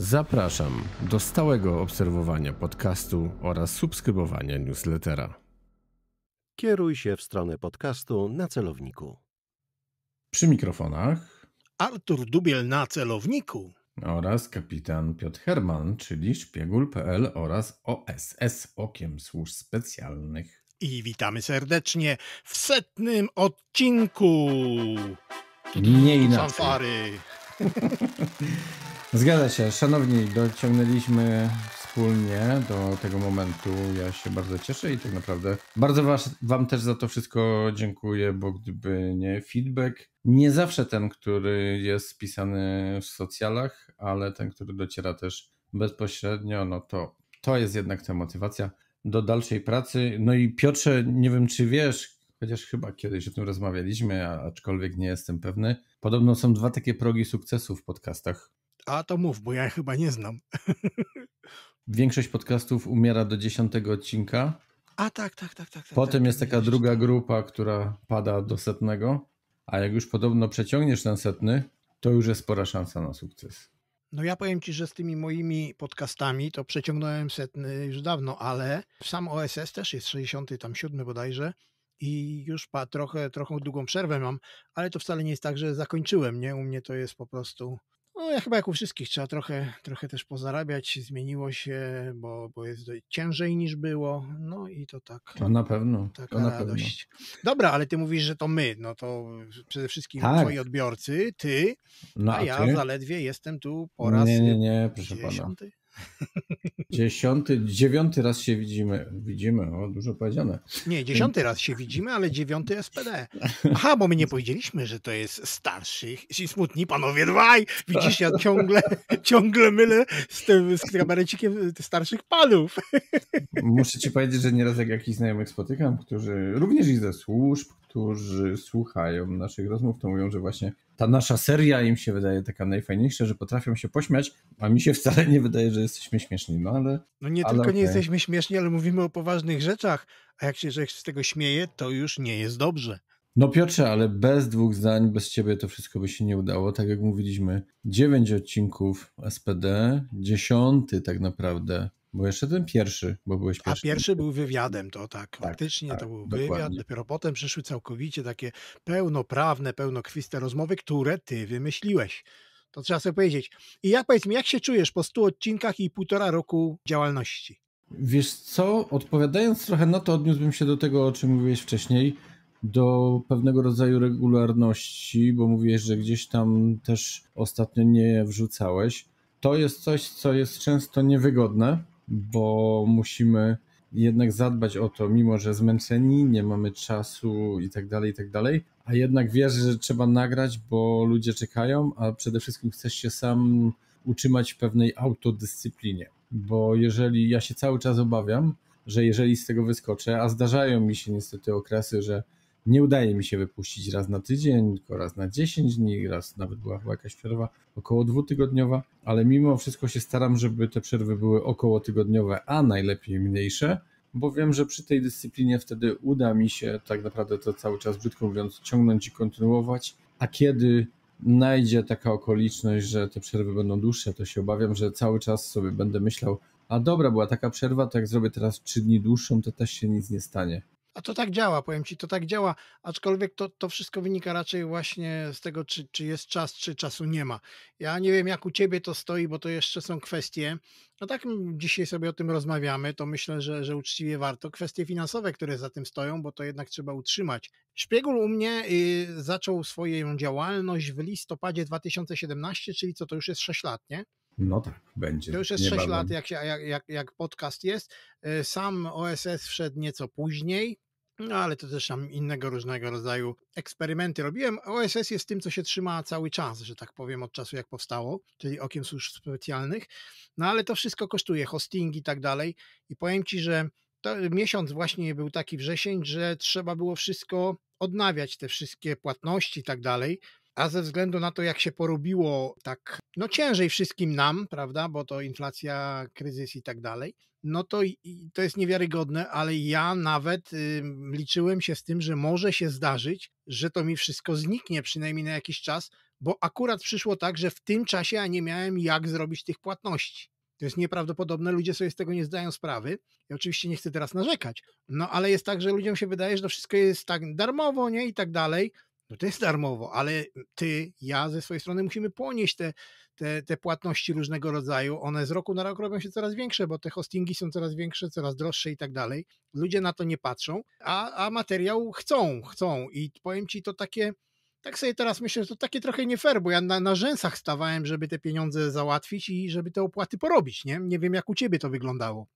Zapraszam do stałego obserwowania podcastu oraz subskrybowania newslettera. Kieruj się w stronę podcastu na celowniku. Przy mikrofonach Artur Dubiel na celowniku oraz kapitan Piotr Herman, czyli szpiegul.pl oraz OSS Okiem Służb Specjalnych. I witamy serdecznie w setnym odcinku. Nie inaczej. Fanfary. Zgadza się, szanowni, dociągnęliśmy wspólnie do tego momentu. Ja się bardzo cieszę i tak naprawdę bardzo was, Wam też za to wszystko dziękuję, bo gdyby nie feedback, nie zawsze ten, który jest spisany w socjalach, ale ten, który dociera też bezpośrednio, no to to jest jednak ta motywacja do dalszej pracy. No i Piotrze, nie wiem czy wiesz, chociaż chyba kiedyś o tym rozmawialiśmy, aczkolwiek nie jestem pewny. Podobno są dwa takie progi sukcesu w podcastach. A to mów, bo ja chyba nie znam. Większość podcastów umiera do dziesiątego odcinka. A tak, tak, tak, tak. tak Potem tak, jest taka druga grupa, która pada do setnego, a jak już podobno przeciągniesz ten setny, to już jest spora szansa na sukces. No ja powiem Ci, że z tymi moimi podcastami to przeciągnąłem setny już dawno, ale sam OSS też jest 67 bodajże i już pa, trochę, trochę długą przerwę mam, ale to wcale nie jest tak, że zakończyłem, nie? U mnie to jest po prostu no, ja chyba jak u wszystkich trzeba trochę, trochę też pozarabiać, zmieniło się, bo, bo jest ciężej niż było, no i to tak. To na pewno. Taka to na radość. Pewno. Dobra, ale ty mówisz, że to my, no to przede wszystkim tak. twoi odbiorcy, ty, no, a, a ty? ja zaledwie jestem tu po raz Nie, nie, nie, proszę pana. Dziesiąty, dziewiąty raz się widzimy. Widzimy, o, dużo powiedziane. Nie, dziesiąty raz się widzimy, ale dziewiąty SPD. Aha, bo my nie powiedzieliśmy, że to jest starszych i smutni panowie dwaj. Widzisz, ja ciągle, ciągle mylę z tym z kabarecikiem starszych panów. Muszę ci powiedzieć, że nieraz jak jakichś znajomych spotykam, którzy, również i ze służb, którzy słuchają naszych rozmów, to mówią, że właśnie ta nasza seria im się wydaje taka najfajniejsza, że potrafią się pośmiać, a mi się wcale nie wydaje, że jesteśmy śmieszni, no ale... No nie ale tylko okay. nie jesteśmy śmieszni, ale mówimy o poważnych rzeczach, a jak się z tego śmieje, to już nie jest dobrze. No Piotrze, ale bez dwóch zdań, bez ciebie to wszystko by się nie udało. Tak jak mówiliśmy, dziewięć odcinków SPD, dziesiąty tak naprawdę bo jeszcze ten pierwszy, bo byłeś pierwszy. A pierwszy był wywiadem, to tak, tak faktycznie tak, to był dokładnie. wywiad. Dopiero potem przyszły całkowicie takie pełnoprawne, pełnokwiste rozmowy, które ty wymyśliłeś. To trzeba sobie powiedzieć. I jak powiedz mi, jak się czujesz po 100 odcinkach i półtora roku działalności? Wiesz co, odpowiadając trochę na to, odniósłbym się do tego, o czym mówiłeś wcześniej, do pewnego rodzaju regularności, bo mówiłeś, że gdzieś tam też ostatnio nie wrzucałeś. To jest coś, co jest często niewygodne, bo musimy jednak zadbać o to, mimo że zmęczeni, nie mamy czasu i tak dalej, i tak dalej. A jednak wierzę, że trzeba nagrać, bo ludzie czekają, a przede wszystkim chcesz się sam utrzymać w pewnej autodyscyplinie. Bo jeżeli ja się cały czas obawiam, że jeżeli z tego wyskoczę, a zdarzają mi się niestety okresy, że nie udaje mi się wypuścić raz na tydzień, tylko raz na 10 dni, raz nawet była chyba jakaś przerwa około dwutygodniowa, ale mimo wszystko się staram, żeby te przerwy były około tygodniowe, a najlepiej mniejsze, bo wiem, że przy tej dyscyplinie wtedy uda mi się tak naprawdę to cały czas, brzydko mówiąc, ciągnąć i kontynuować, a kiedy najdzie taka okoliczność, że te przerwy będą dłuższe, to się obawiam, że cały czas sobie będę myślał, a dobra, była taka przerwa, to jak zrobię teraz 3 dni dłuższą, to też się nic nie stanie. A to tak działa, powiem ci, to tak działa, aczkolwiek to, to wszystko wynika raczej właśnie z tego, czy, czy jest czas, czy czasu nie ma. Ja nie wiem, jak u ciebie to stoi, bo to jeszcze są kwestie. No tak dzisiaj sobie o tym rozmawiamy, to myślę, że, że uczciwie warto. Kwestie finansowe, które za tym stoją, bo to jednak trzeba utrzymać. Szpiegul u mnie y, zaczął swoją działalność w listopadzie 2017, czyli co to już jest 6 lat, nie? No tak, będzie. To już jest 6 lat, jak, jak, jak podcast jest. Y, sam OSS wszedł nieco później, no ale to też tam innego różnego rodzaju eksperymenty robiłem. OSS jest tym, co się trzyma cały czas, że tak powiem, od czasu jak powstało, czyli okiem służb specjalnych. No ale to wszystko kosztuje, hosting i tak dalej. I powiem Ci, że to miesiąc właśnie był taki wrzesień, że trzeba było wszystko odnawiać, te wszystkie płatności i tak dalej. A ze względu na to, jak się porobiło tak, no ciężej wszystkim nam, prawda, bo to inflacja, kryzys i tak dalej, no to, to jest niewiarygodne, ale ja nawet y, liczyłem się z tym, że może się zdarzyć, że to mi wszystko zniknie przynajmniej na jakiś czas, bo akurat przyszło tak, że w tym czasie ja nie miałem jak zrobić tych płatności. To jest nieprawdopodobne, ludzie sobie z tego nie zdają sprawy. Ja oczywiście nie chcę teraz narzekać, no ale jest tak, że ludziom się wydaje, że to wszystko jest tak darmowo, nie i tak dalej no to jest darmowo, ale ty, ja ze swojej strony musimy ponieść te, te, te płatności różnego rodzaju. One z roku na rok robią się coraz większe, bo te hostingi są coraz większe, coraz droższe i tak dalej. Ludzie na to nie patrzą, a, a materiał chcą, chcą. I powiem ci to takie. Tak sobie teraz myślę, że to takie trochę nie fair, bo ja na, na rzęsach stawałem, żeby te pieniądze załatwić i żeby te opłaty porobić, nie? Nie wiem, jak u ciebie to wyglądało.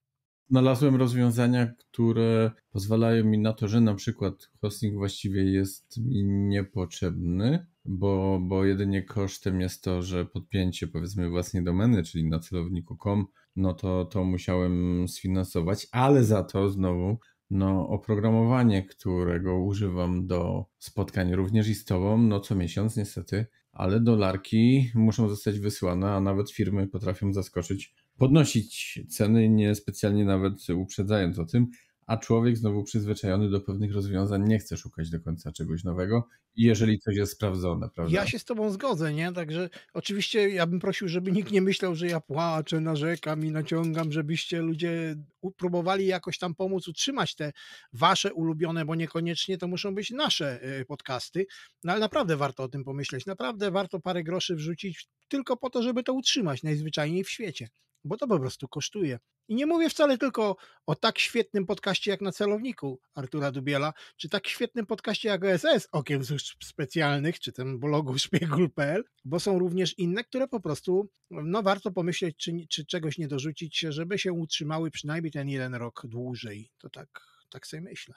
Znalazłem rozwiązania, które pozwalają mi na to, że na przykład hosting właściwie jest mi niepotrzebny, bo, bo jedynie kosztem jest to, że podpięcie powiedzmy własnej domeny, czyli na celowniku.com, no to, to musiałem sfinansować, ale za to znowu no, oprogramowanie, którego używam do spotkań również i z tobą, no co miesiąc niestety, ale dolarki muszą zostać wysłane, a nawet firmy potrafią zaskoczyć podnosić ceny, niespecjalnie nawet uprzedzając o tym, a człowiek znowu przyzwyczajony do pewnych rozwiązań nie chce szukać do końca czegoś nowego, jeżeli coś jest sprawdzone, prawda? Ja się z tobą zgodzę, nie? Także oczywiście ja bym prosił, żeby nikt nie myślał, że ja płaczę, narzekam i naciągam, żebyście ludzie próbowali jakoś tam pomóc utrzymać te wasze ulubione, bo niekoniecznie to muszą być nasze y, podcasty, no ale naprawdę warto o tym pomyśleć, naprawdę warto parę groszy wrzucić tylko po to, żeby to utrzymać najzwyczajniej w świecie bo to po prostu kosztuje. I nie mówię wcale tylko o tak świetnym podcaście jak na celowniku Artura Dubiela, czy tak świetnym podcaście jak OSS, Okiem Służb Specjalnych, czy tym blogu szpiegul.pl, bo są również inne, które po prostu no, warto pomyśleć, czy, czy czegoś nie dorzucić, żeby się utrzymały przynajmniej ten jeden rok dłużej. To tak, tak sobie myślę.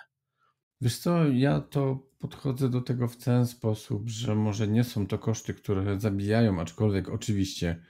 Wiesz co, ja to podchodzę do tego w ten sposób, że może nie są to koszty, które zabijają, aczkolwiek oczywiście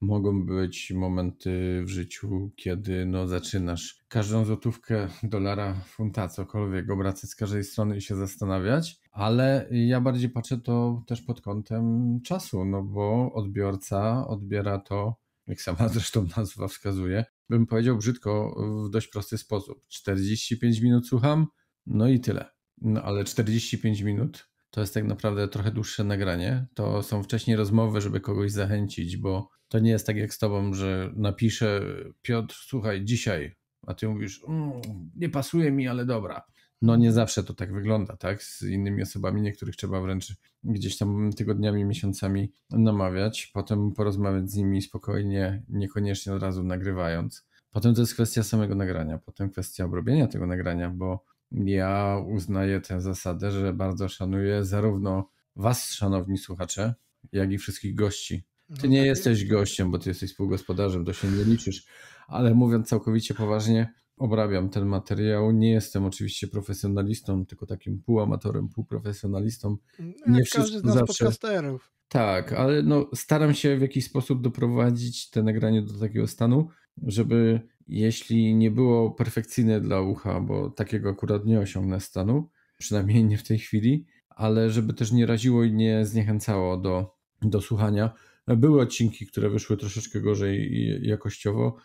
mogą być momenty w życiu, kiedy no, zaczynasz każdą złotówkę, dolara, funta, cokolwiek obracać z każdej strony i się zastanawiać, ale ja bardziej patrzę to też pod kątem czasu, no bo odbiorca odbiera to, jak sama zresztą nazwa wskazuje, bym powiedział brzydko, w dość prosty sposób. 45 minut słucham, no i tyle. No ale 45 minut to jest tak naprawdę trochę dłuższe nagranie. To są wcześniej rozmowy, żeby kogoś zachęcić, bo to nie jest tak jak z tobą, że napiszę Piotr, słuchaj, dzisiaj, a ty mówisz, mm, nie pasuje mi, ale dobra. No nie zawsze to tak wygląda, tak? Z innymi osobami, niektórych trzeba wręcz gdzieś tam tygodniami, miesiącami namawiać, potem porozmawiać z nimi spokojnie, niekoniecznie od razu nagrywając. Potem to jest kwestia samego nagrania, potem kwestia obrobienia tego nagrania, bo ja uznaję tę zasadę, że bardzo szanuję zarówno Was, szanowni słuchacze, jak i wszystkich gości no ty nie tak. jesteś gościem, bo ty jesteś współgospodarzem, to się nie liczysz. Ale mówiąc całkowicie poważnie, obrabiam ten materiał. Nie jestem oczywiście profesjonalistą, tylko takim półamatorem, półprofesjonalistą. Mm, nie Jak każdy z nas zawsze... podcasterów. Tak, ale no, staram się w jakiś sposób doprowadzić te nagranie do takiego stanu, żeby jeśli nie było perfekcyjne dla ucha, bo takiego akurat nie osiągnę stanu, przynajmniej nie w tej chwili, ale żeby też nie raziło i nie zniechęcało do, do słuchania, były odcinki, które wyszły troszeczkę gorzej jakościowo,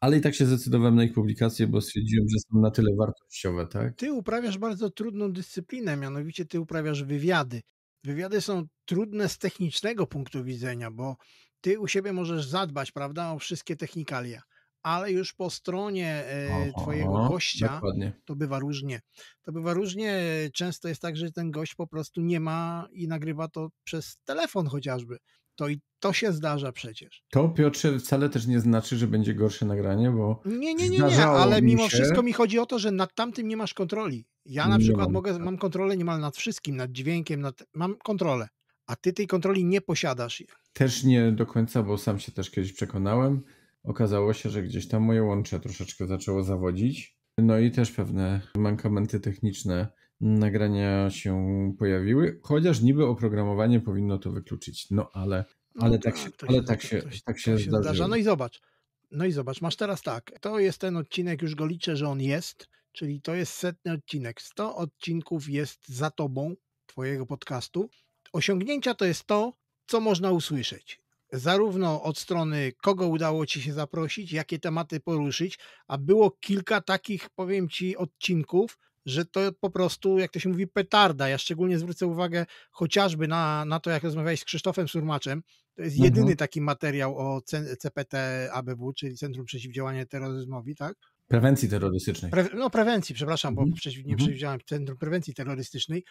ale i tak się zdecydowałem na ich publikację, bo stwierdziłem, że są na tyle wartościowe, tak? Ty uprawiasz bardzo trudną dyscyplinę, mianowicie ty uprawiasz wywiady. Wywiady są trudne z technicznego punktu widzenia, bo ty u siebie możesz zadbać, prawda, o wszystkie technikalia, ale już po stronie e, twojego gościa dokładnie. to bywa różnie. To bywa różnie, często jest tak, że ten gość po prostu nie ma i nagrywa to przez telefon chociażby. To i to się zdarza przecież. To Piotrze wcale też nie znaczy, że będzie gorsze nagranie, bo. Nie, nie, nie, nie, ale mimo się... wszystko mi chodzi o to, że nad tamtym nie masz kontroli. Ja na nie przykład mam. mogę, tak. mam kontrolę niemal nad wszystkim, nad dźwiękiem, nad, mam kontrolę, a ty tej kontroli nie posiadasz. Też nie do końca, bo sam się też kiedyś przekonałem. Okazało się, że gdzieś tam moje łącze troszeczkę zaczęło zawodzić. No i też pewne mankamenty techniczne nagrania się pojawiły, chociaż niby oprogramowanie powinno to wykluczyć. No ale, no ale no, tak, tak, się, ale tak się, tak, się, tak się, tak się zdarza. No i zobacz, no i zobacz, masz teraz tak, to jest ten odcinek, już go liczę, że on jest, czyli to jest setny odcinek. 100 odcinków jest za tobą, twojego podcastu. Osiągnięcia to jest to, co można usłyszeć zarówno od strony kogo udało ci się zaprosić, jakie tematy poruszyć, a było kilka takich, powiem ci, odcinków, że to po prostu, jak to się mówi, petarda. Ja szczególnie zwrócę uwagę chociażby na, na to, jak rozmawiałeś z Krzysztofem Surmaczem. To jest jedyny mhm. taki materiał o CPT ABW, czyli Centrum Przeciwdziałania Terroryzmowi, tak? Prewencji terrorystycznej. Pre, no prewencji, przepraszam, mhm. bo przeciw, nie mhm. Centrum Prewencji Terrorystycznej.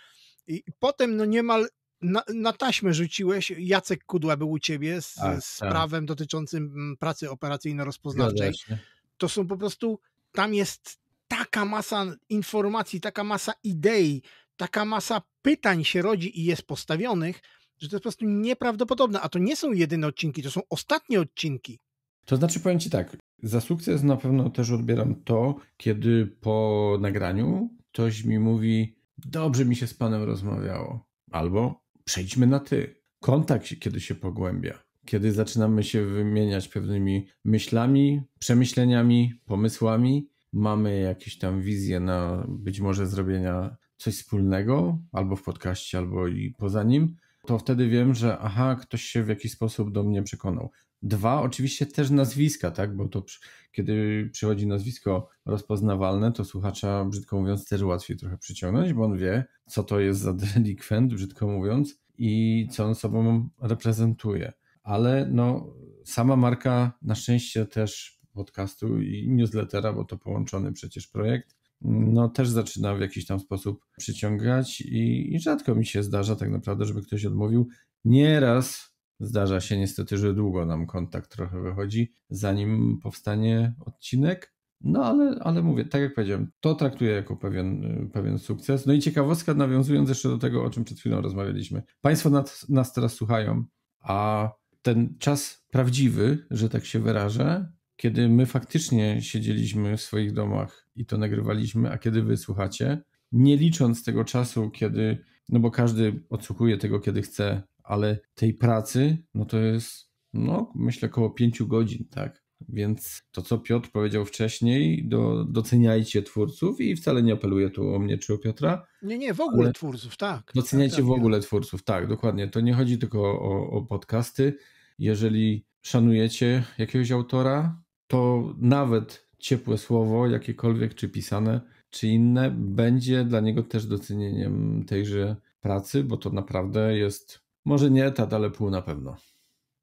I, i potem no niemal na, na, taśmę rzuciłeś, Jacek Kudła był u ciebie z, A, z tak. prawem dotyczącym mm, pracy operacyjno-rozpoznawczej. No to są po prostu, tam jest taka masa informacji, taka masa idei, taka masa pytań się rodzi i jest postawionych, że to jest po prostu nieprawdopodobne. A to nie są jedyne odcinki, to są ostatnie odcinki. To znaczy, powiem Ci tak, za sukces na pewno też odbieram to, kiedy po nagraniu ktoś mi mówi, dobrze mi się z Panem rozmawiało, albo przejdźmy na Ty. Kontakt, kiedy się pogłębia, kiedy zaczynamy się wymieniać pewnymi myślami, przemyśleniami, pomysłami, mamy jakieś tam wizje na być może zrobienia coś wspólnego, albo w podcaście, albo i poza nim, to wtedy wiem, że aha, ktoś się w jakiś sposób do mnie przekonał. Dwa, oczywiście też nazwiska, tak? Bo to przy, kiedy przychodzi nazwisko rozpoznawalne, to słuchacza, brzydko mówiąc, też łatwiej trochę przyciągnąć, bo on wie, co to jest za delikwent, brzydko mówiąc, i co on sobą reprezentuje. Ale no, sama marka na szczęście też podcastu i newslettera, bo to połączony przecież projekt, no też zaczyna w jakiś tam sposób przyciągać i, i rzadko mi się zdarza tak naprawdę, żeby ktoś odmówił. Nieraz zdarza się niestety, że długo nam kontakt trochę wychodzi, zanim powstanie odcinek. No ale, ale mówię, tak jak powiedziałem, to traktuję jako pewien, pewien sukces. No i ciekawostka, nawiązując jeszcze do tego, o czym przed chwilą rozmawialiśmy. Państwo nas, nas teraz słuchają, a ten czas prawdziwy, że tak się wyrażę, kiedy my faktycznie siedzieliśmy w swoich domach i to nagrywaliśmy, a kiedy wy słuchacie, nie licząc tego czasu, kiedy, no bo każdy odsłuchuje tego, kiedy chce, ale tej pracy, no to jest, no myślę, około pięciu godzin, tak? Więc to, co Piotr powiedział wcześniej, do, doceniajcie twórców i wcale nie apeluję tu o mnie czy o Piotra. Nie, nie, w ogóle twórców, tak. Doceniajcie tak, tak, w ogóle tak. twórców, tak, dokładnie. To nie chodzi tylko o, o podcasty. Jeżeli szanujecie jakiegoś autora, to nawet ciepłe słowo, jakiekolwiek, czy pisane, czy inne, będzie dla niego też docenieniem tejże pracy, bo to naprawdę jest może nie etat, ale pół na pewno.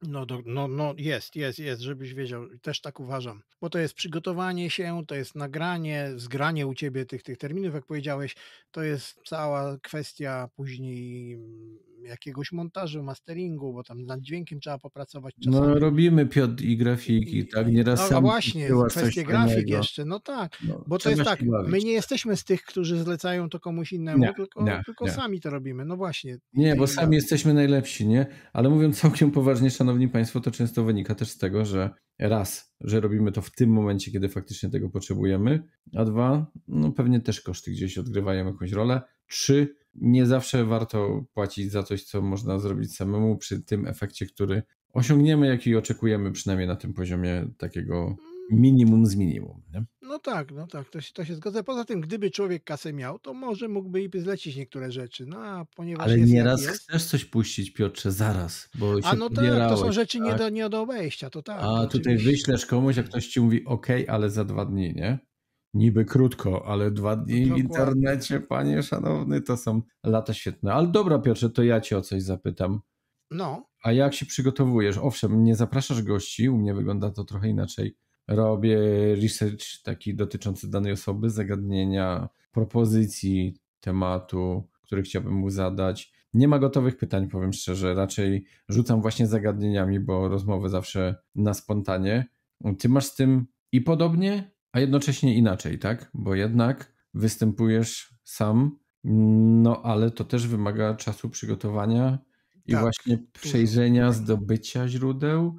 No, do, no, no jest, jest, jest, żebyś wiedział. Też tak uważam. Bo to jest przygotowanie się, to jest nagranie, zgranie u ciebie tych, tych terminów, jak powiedziałeś. To jest cała kwestia później mm, jakiegoś montażu, masteringu, bo tam nad dźwiękiem trzeba popracować. No, czasami. No robimy Piotr i grafiki, I, tak? Nieraz no, sam no właśnie, kwestie grafik jeszcze, no tak. No, bo to jest tak, my nie jesteśmy z tych, którzy zlecają to komuś innemu, nie, tylko, nie, tylko nie. sami to robimy. No właśnie. Nie, bo sami tak. jesteśmy najlepsi, nie? Ale mówiąc całkiem poważnie, szanowni szanowni państwo, to często wynika też z tego, że raz, że robimy to w tym momencie, kiedy faktycznie tego potrzebujemy, a dwa, no pewnie też koszty gdzieś odgrywają jakąś rolę. Trzy, nie zawsze warto płacić za coś, co można zrobić samemu przy tym efekcie, który osiągniemy, jaki oczekujemy, przynajmniej na tym poziomie takiego minimum z minimum. Nie? No tak, no tak, to się, to się zgadza. Poza tym, gdyby człowiek kasę miał, to może mógłby i zlecić niektóre rzeczy, no ponieważ Ale nieraz jest... chcesz coś puścić, Piotrze, zaraz, bo A no tak, to są rzeczy tak? nie, do, nie do obejścia, to tak. A to tutaj oczywiście. wyślesz komuś, jak ktoś ci mówi, ok, ale za dwa dni, nie? Niby krótko, ale dwa dni Dokładnie. w internecie, panie szanowny, to są lata świetne. Ale dobra, Piotrze, to ja cię o coś zapytam. No. A jak się przygotowujesz? Owszem, nie zapraszasz gości, u mnie wygląda to trochę inaczej robię research taki dotyczący danej osoby, zagadnienia, propozycji tematu, który chciałbym mu zadać. Nie ma gotowych pytań, powiem szczerze. Raczej rzucam właśnie zagadnieniami, bo rozmowy zawsze na spontanie. Ty masz z tym i podobnie, a jednocześnie inaczej, tak? Bo jednak występujesz sam, no ale to też wymaga czasu przygotowania i tak. właśnie przejrzenia, tak. zdobycia źródeł,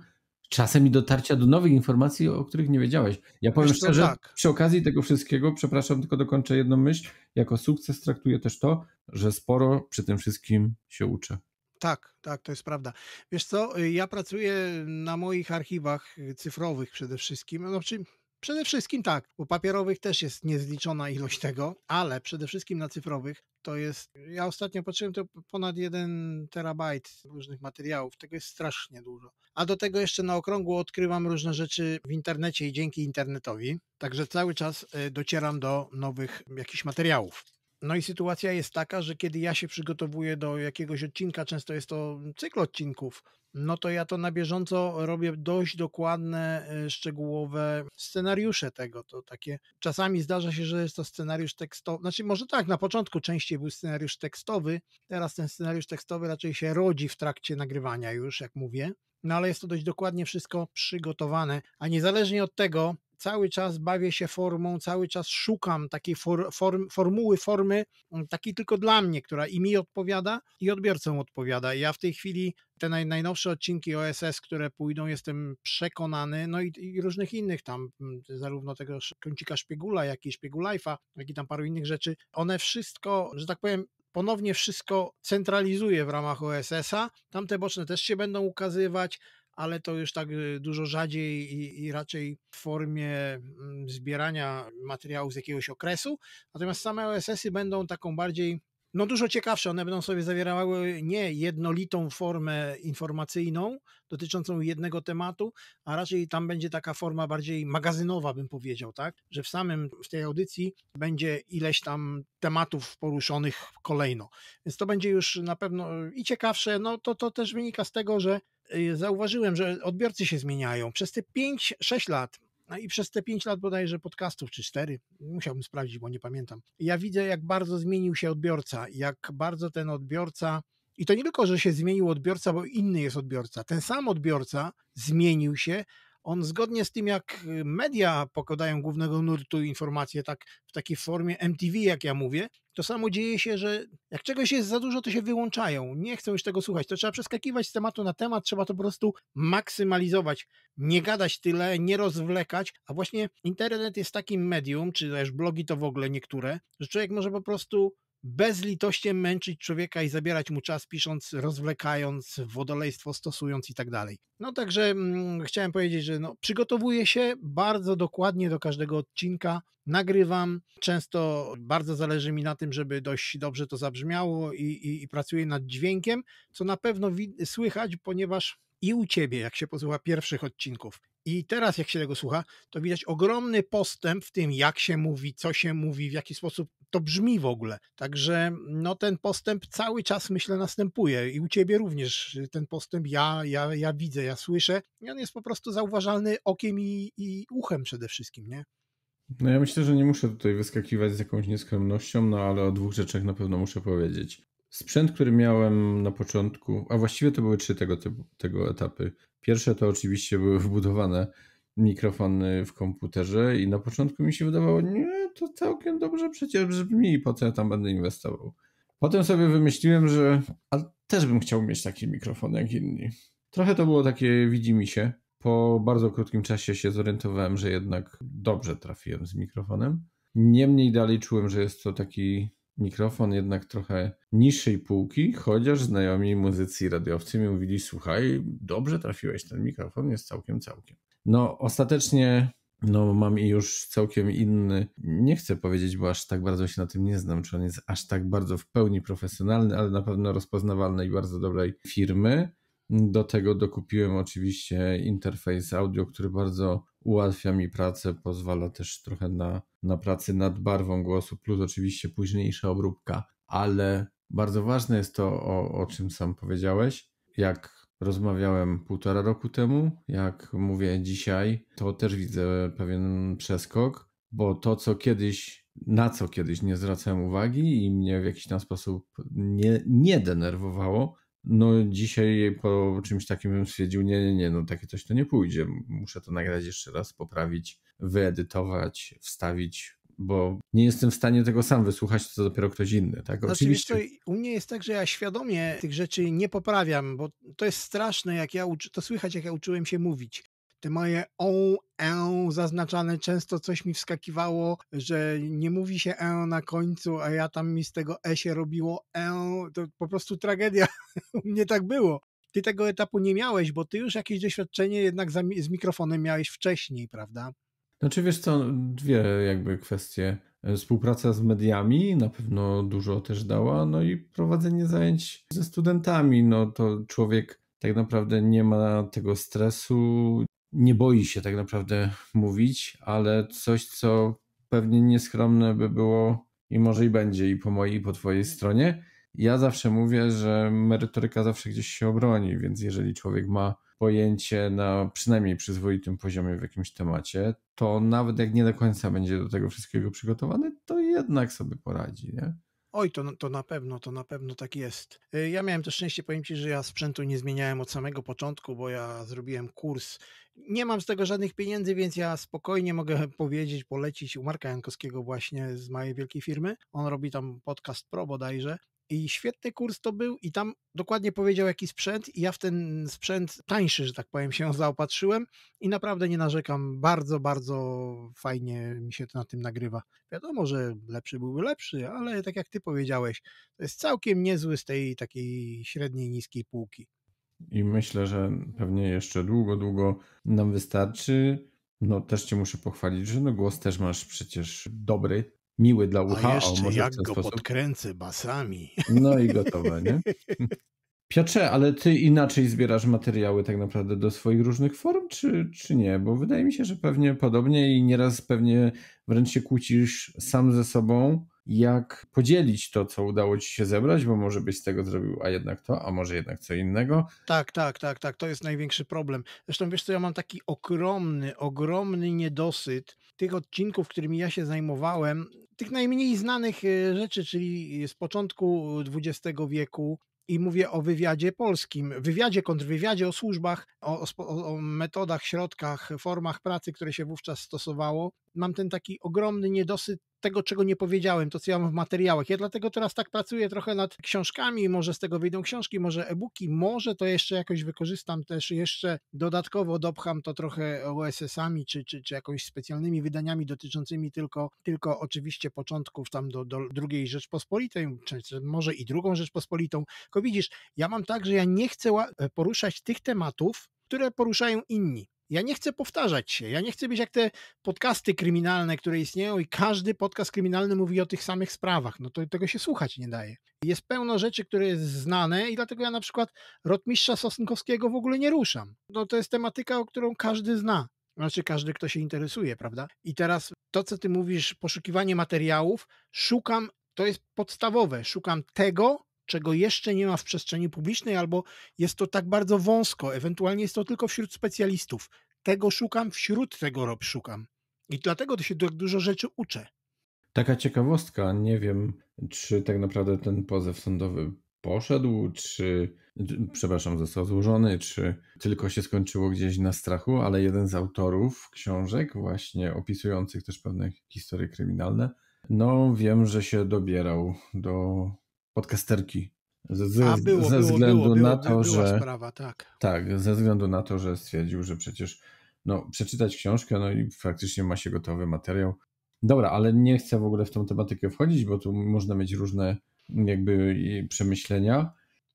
czasem i dotarcia do nowych informacji, o których nie wiedziałeś. Ja powiem Wiesz, szczerze, tak. przy okazji tego wszystkiego, przepraszam, tylko dokończę jedną myśl, jako sukces traktuję też to, że sporo przy tym wszystkim się uczę. Tak, tak, to jest prawda. Wiesz co, ja pracuję na moich archiwach y, cyfrowych przede wszystkim, no, znaczy Przede wszystkim tak, bo papierowych też jest niezliczona ilość tego, ale przede wszystkim na cyfrowych to jest, ja ostatnio patrzyłem, to ponad 1 terabajt różnych materiałów, tego jest strasznie dużo. A do tego jeszcze na okrągło odkrywam różne rzeczy w internecie i dzięki internetowi, także cały czas e, docieram do nowych jakichś materiałów. No i sytuacja jest taka, że kiedy ja się przygotowuję do jakiegoś odcinka, często jest to cykl odcinków, no to ja to na bieżąco robię dość dokładne, y, szczegółowe scenariusze tego. To takie czasami zdarza się, że jest to scenariusz tekstowy. Znaczy, może tak, na początku częściej był scenariusz tekstowy, teraz ten scenariusz tekstowy raczej się rodzi w trakcie nagrywania już, jak mówię. No ale jest to dość dokładnie wszystko przygotowane, a niezależnie od tego, cały czas bawię się formą, cały czas szukam takiej for, form, formuły, formy, mm, takiej tylko dla mnie, która i mi odpowiada, i odbiorcom odpowiada. I ja w tej chwili te naj, najnowsze odcinki OSS, które pójdą, jestem przekonany, no i, i różnych innych tam, mm, zarówno tego kącika Szpiegula, jak i Szpiegulajfa, jak i tam paru innych rzeczy, one wszystko, że tak powiem, ponownie wszystko centralizuje w ramach OSS-a. Tamte boczne też się będą ukazywać ale to już tak y, dużo rzadziej i, i raczej w formie mm, zbierania materiału z jakiegoś okresu. Natomiast same OSS-y będą taką bardziej no dużo ciekawsze. One będą sobie zawierały nie jednolitą formę informacyjną dotyczącą jednego tematu, a raczej tam będzie taka forma bardziej magazynowa, bym powiedział, tak? Że w samym w tej audycji będzie ileś tam tematów poruszonych kolejno. Więc to będzie już na pewno y, i ciekawsze. No to, to też wynika z tego, że Y, zauważyłem, że odbiorcy się zmieniają. Przez te 5-6 lat no i przez te 5 lat bodajże podcastów, czy 4, musiałbym sprawdzić, bo nie pamiętam. Ja widzę, jak bardzo zmienił się odbiorca, jak bardzo ten odbiorca. I to nie tylko, że się zmienił odbiorca, bo inny jest odbiorca. Ten sam odbiorca zmienił się, on zgodnie z tym, jak y, media pokładają głównego nurtu informacje tak, w takiej formie MTV, jak ja mówię, to samo dzieje się, że jak czegoś jest za dużo, to się wyłączają. Nie chcą już tego słuchać. To trzeba przeskakiwać z tematu na temat, trzeba to po prostu maksymalizować. Nie gadać tyle, nie rozwlekać, a właśnie internet jest takim medium, czy też blogi to w ogóle niektóre, że człowiek może po prostu bezlitośnie męczyć człowieka i zabierać mu czas pisząc, rozwlekając, wodolejstwo stosując i tak dalej. No także mm, chciałem powiedzieć, że no, przygotowuję się bardzo dokładnie do każdego odcinka, nagrywam, często bardzo zależy mi na tym, żeby dość dobrze to zabrzmiało i, i, i pracuję nad dźwiękiem, co na pewno słychać, ponieważ i u Ciebie, jak się posłucha pierwszych odcinków, i teraz, jak się tego słucha, to widać ogromny postęp w tym, jak się mówi, co się mówi, w jaki sposób to brzmi w ogóle. Także no, ten postęp cały czas, myślę, następuje i u ciebie również y, ten postęp ja, ja, ja widzę, ja słyszę i on jest po prostu zauważalny okiem i, i uchem przede wszystkim, nie? No ja myślę, że nie muszę tutaj wyskakiwać z jakąś nieskromnością, no ale o dwóch rzeczach na pewno muszę powiedzieć. Sprzęt, który miałem na początku, a właściwie to były trzy tego tego etapy. Pierwsze to oczywiście były wbudowane mikrofon y, w komputerze i na początku mi się wydawało, nie, to całkiem dobrze przecież brzmi, po co ja tam będę inwestował. Potem sobie wymyśliłem, że a też bym chciał mieć taki mikrofon jak inni. Trochę to było takie widzi mi się. Po bardzo krótkim czasie się zorientowałem, że jednak dobrze trafiłem z mikrofonem. Niemniej dalej czułem, że jest to taki mikrofon jednak trochę niższej półki, chociaż znajomi muzycy i radiowcy mi mówili, słuchaj, dobrze trafiłeś, ten mikrofon jest całkiem, całkiem. No, ostatecznie no, mam i już całkiem inny. Nie chcę powiedzieć, bo aż tak bardzo się na tym nie znam, czy on jest aż tak bardzo w pełni profesjonalny, ale na pewno rozpoznawalnej i bardzo dobrej firmy. Do tego dokupiłem oczywiście interfejs audio, który bardzo ułatwia mi pracę, pozwala też trochę na, na pracy nad barwą głosu, plus oczywiście późniejsza obróbka, ale bardzo ważne jest to, o, o czym sam powiedziałeś, jak rozmawiałem półtora roku temu, jak mówię dzisiaj, to też widzę pewien przeskok, bo to, co kiedyś, na co kiedyś nie zwracałem uwagi i mnie w jakiś tam sposób nie, nie denerwowało, no dzisiaj po czymś takim bym stwierdził, nie, nie, nie, no takie coś to nie pójdzie. Muszę to nagrać jeszcze raz, poprawić, wyedytować, wstawić bo nie jestem w stanie tego sam wysłuchać, to dopiero ktoś inny. Tak? Znaczy, Oczywiście. Znaczy, u mnie jest tak, że ja świadomie tych rzeczy nie poprawiam, bo to jest straszne, jak ja uczy, to słychać, jak ja uczyłem się mówić. Te moje o, e, zaznaczane często coś mi wskakiwało, że nie mówi się e na końcu, a ja tam mi z tego e się robiło e, To po prostu tragedia. u mnie tak było ty tego etapu nie miałeś, bo ty już jakieś doświadczenie jednak z mikrofonem miałeś wcześniej, prawda? Znaczy wiesz co, dwie jakby kwestie. E, współpraca z mediami na pewno dużo też dała, no i prowadzenie zajęć ze studentami, no to człowiek tak naprawdę nie ma tego stresu, nie boi się tak naprawdę mówić, ale coś, co pewnie nieskromne by było i może i będzie i po mojej, i po twojej stronie. Ja zawsze mówię, że merytoryka zawsze gdzieś się obroni, więc jeżeli człowiek ma pojęcie na przynajmniej przyzwoitym poziomie w jakimś temacie, to nawet jak nie do końca będzie do tego wszystkiego przygotowany, to jednak sobie poradzi, nie? Oj, to, to na pewno, to na pewno tak jest. Y, ja miałem to szczęście, powiem Ci, że ja sprzętu nie zmieniałem od samego początku, bo ja zrobiłem kurs. Nie mam z tego żadnych pieniędzy, więc ja spokojnie mogę powiedzieć, polecić u Marka Jankowskiego właśnie z mojej wielkiej firmy. On robi tam podcast pro bodajże i świetny kurs to był, i tam dokładnie powiedział, jaki sprzęt, i ja w ten sprzęt tańszy, że tak powiem, się zaopatrzyłem i naprawdę nie narzekam. Bardzo, bardzo fajnie mi się to na tym nagrywa. Wiadomo, że lepszy byłby lepszy, ale tak jak ty powiedziałeś, to jest całkiem niezły z tej takiej średniej, niskiej półki. I myślę, że pewnie jeszcze długo, długo nam wystarczy. No też cię muszę pochwalić, że no głos też masz przecież dobry miły dla ucha. A jeszcze o, może jak go sposób. podkręcę basami. No i gotowe, nie? Piotrze, ale ty inaczej zbierasz materiały tak naprawdę do swoich różnych form, czy, czy nie? Bo wydaje mi się, że pewnie podobnie i nieraz pewnie wręcz się kłócisz sam ze sobą, jak podzielić to, co udało ci się zebrać, bo może byś z tego zrobił, a jednak to, a może jednak co innego. Tak, tak, tak, tak, to jest największy problem. Zresztą wiesz co, ja mam taki ogromny, ogromny niedosyt tych odcinków, którymi ja się zajmowałem, tych najmniej znanych e, rzeczy, czyli e, z początku XX e, wieku, i mówię o wywiadzie polskim, wywiadzie, kontrwywiadzie, o służbach, o, o, o, metodach, środkach, formach pracy, które się wówczas stosowało. Mam ten taki ogromny niedosyt tego, czego nie powiedziałem, to co ja mam w materiałach. Ja dlatego teraz tak pracuję trochę nad książkami, może z tego wyjdą książki, może e-booki, może to jeszcze jakoś wykorzystam też, jeszcze dodatkowo dopcham to trochę OSS-ami, czy, czy, czy jakąś specjalnymi wydaniami dotyczącymi tylko, tylko oczywiście początków tam do, do II Rzeczpospolitej, czy, czy może i drugą Rzeczpospolitą. Tylko widzisz, ja mam tak, że ja nie chcę poruszać tych tematów, które poruszają inni. Ja nie chcę powtarzać się, ja nie chcę być jak te podcasty kryminalne, które istnieją i każdy podcast kryminalny mówi o tych samych sprawach. No to tego się słuchać nie daje. Jest pełno rzeczy, które jest znane i dlatego ja na przykład Rotmistrza Sosnkowskiego w ogóle nie ruszam. No to jest tematyka, o którą każdy zna. Znaczy każdy, kto się interesuje, prawda? I teraz to, co ty mówisz, poszukiwanie materiałów, szukam, to jest podstawowe, szukam tego, czego jeszcze nie ma w przestrzeni publicznej, albo jest to tak bardzo wąsko, ewentualnie jest to tylko wśród specjalistów. Tego szukam, wśród tego rob szukam. I dlatego to się tak dużo rzeczy uczę. Taka ciekawostka, nie wiem, czy tak naprawdę ten pozew sądowy poszedł, czy, przepraszam, został złożony, czy tylko się skończyło gdzieś na strachu, ale jeden z autorów książek, właśnie opisujących też pewne historie kryminalne, no wiem, że się dobierał do podcasterki. Ze, ze, było, ze względu było, na było, to, że. Sprawa, tak. tak, ze względu na to, że stwierdził, że przecież no, przeczytać książkę, no i faktycznie ma się gotowy materiał. Dobra, ale nie chcę w ogóle w tą tematykę wchodzić, bo tu można mieć różne jakby przemyślenia.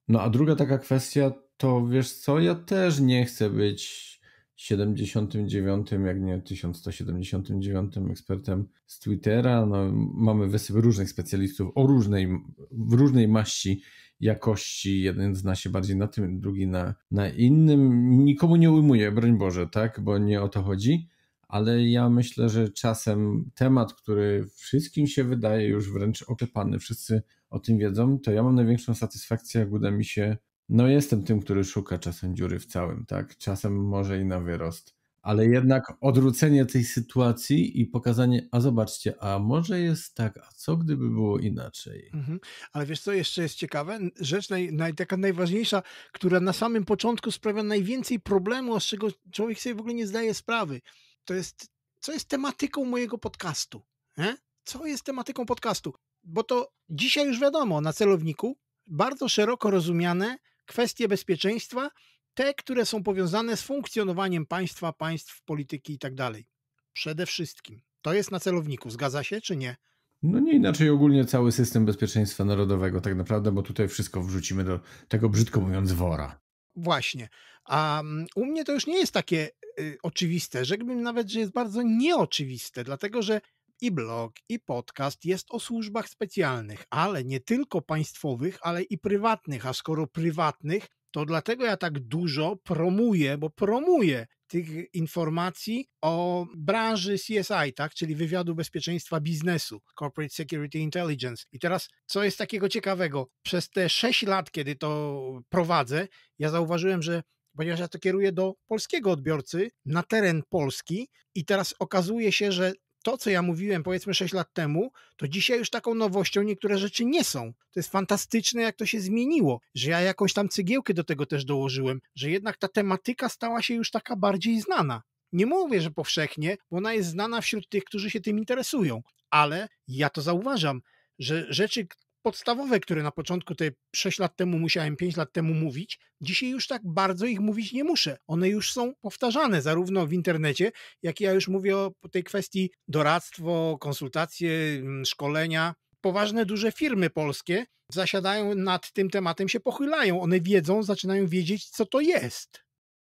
No a druga taka kwestia to wiesz co, ja też nie chcę być 79, jak nie 1179 ekspertem z Twittera. No, mamy wysyp różnych specjalistów o różnej, w różnej maści jakości. Jeden zna się bardziej na tym, drugi na, na innym. Nikomu nie ujmuję, broń Boże, tak, bo nie o to chodzi. Ale ja myślę, że czasem temat, który wszystkim się wydaje już wręcz oklepany, wszyscy o tym wiedzą, to ja mam największą satysfakcję, jak uda mi się no jestem tym, który szuka czasem dziury w całym, tak? Czasem może i na wyrost. Ale jednak odwrócenie tej sytuacji i pokazanie, a zobaczcie, a może jest tak, a co gdyby było inaczej? Mhm. Ale wiesz, co jeszcze jest ciekawe? Rzecz naj, naj, taka najważniejsza, która na samym początku sprawia najwięcej problemu, z czego człowiek sobie w ogóle nie zdaje sprawy. To jest, co jest tematyką mojego podcastu? E? Co jest tematyką podcastu? Bo to dzisiaj już wiadomo na celowniku, bardzo szeroko rozumiane kwestie bezpieczeństwa, te, które są powiązane z funkcjonowaniem państwa, państw, polityki i tak dalej. Przede wszystkim. To jest na celowniku. Zgadza się czy nie? No nie inaczej ogólnie cały system bezpieczeństwa narodowego tak naprawdę, bo tutaj wszystko wrzucimy do tego brzydko mówiąc wora. Właśnie. A mm, u mnie to już nie jest takie y, oczywiste. Rzekłbym nawet, że jest bardzo nieoczywiste, dlatego że i blog, i podcast jest o służbach specjalnych, ale nie tylko państwowych, ale i prywatnych. A skoro prywatnych, to dlatego ja tak dużo promuję, bo promuję tych informacji o branży CSI, tak, czyli wywiadu bezpieczeństwa biznesu, Corporate Security Intelligence. I teraz, co jest takiego ciekawego? Przez te 6 lat, kiedy to prowadzę, ja zauważyłem, że ponieważ ja to kieruję do polskiego odbiorcy na teren Polski i teraz okazuje się, że to, co ja mówiłem powiedzmy 6 lat temu, to dzisiaj już taką nowością niektóre rzeczy nie są. To jest fantastyczne, jak to się zmieniło, że ja jakąś tam cegiełkę do tego też dołożyłem, że jednak ta tematyka stała się już taka bardziej znana. Nie mówię, że powszechnie, bo ona jest znana wśród tych, którzy się tym interesują, ale ja to zauważam, że rzeczy, podstawowe, które na początku te 6 lat temu musiałem, 5 lat temu mówić, dzisiaj już tak bardzo ich mówić nie muszę. One już są powtarzane zarówno w internecie, jak i ja już mówię o tej kwestii doradztwo, konsultacje, mm, szkolenia. Poważne, duże firmy polskie zasiadają nad tym tematem, się pochylają. One wiedzą, zaczynają wiedzieć, co to jest.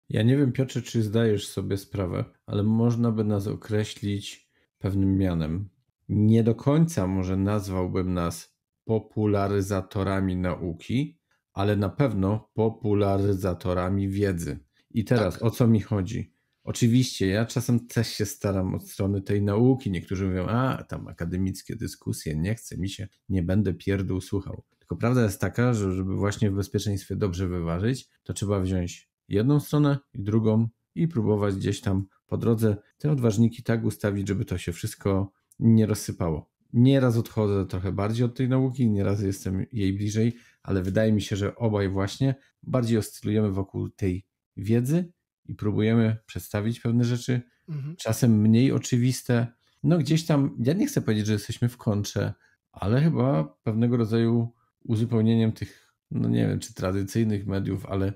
Ja nie wiem, Piotrze, czy zdajesz sobie sprawę, ale można by nas określić pewnym mianem. Nie do końca może nazwałbym nas popularyzatorami nauki, ale na pewno popularyzatorami wiedzy. I teraz tak. o co mi chodzi? Oczywiście ja czasem też się staram od strony tej nauki. Niektórzy mówią, a tam akademickie dyskusje, nie chcę mi się, nie będę pierdół słuchał. Tylko prawda jest taka, że żeby właśnie w bezpieczeństwie dobrze wyważyć, to trzeba wziąć jedną stronę i drugą i próbować gdzieś tam po drodze te odważniki tak ustawić, żeby to się wszystko nie rozsypało. Nieraz odchodzę trochę bardziej od tej nauki, nieraz jestem jej bliżej, ale wydaje mi się, że obaj właśnie bardziej oscylujemy wokół tej wiedzy i próbujemy przedstawić pewne rzeczy, mhm. czasem mniej oczywiste. No gdzieś tam, ja nie chcę powiedzieć, że jesteśmy w kontrze, ale chyba pewnego rodzaju uzupełnieniem tych, no nie wiem, czy tradycyjnych mediów, ale